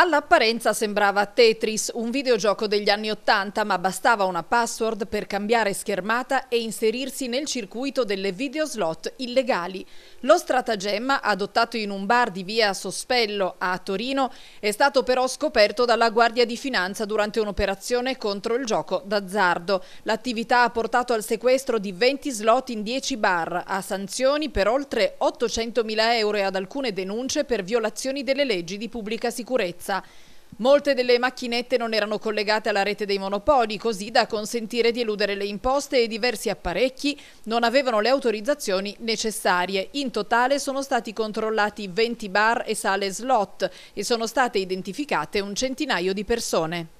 All'apparenza sembrava Tetris, un videogioco degli anni Ottanta, ma bastava una password per cambiare schermata e inserirsi nel circuito delle videoslot illegali. Lo stratagemma, adottato in un bar di via Sospello a Torino, è stato però scoperto dalla Guardia di Finanza durante un'operazione contro il gioco d'azzardo. L'attività ha portato al sequestro di 20 slot in 10 bar, a sanzioni per oltre 800.000 euro e ad alcune denunce per violazioni delle leggi di pubblica sicurezza terza. Molte delle macchinette non erano collegate alla rete dei monopoli, così da consentire di eludere le imposte e diversi apparecchi non avevano le autorizzazioni necessarie. In totale sono stati controllati 20 bar e sale slot e sono state identificate un centinaio di persone.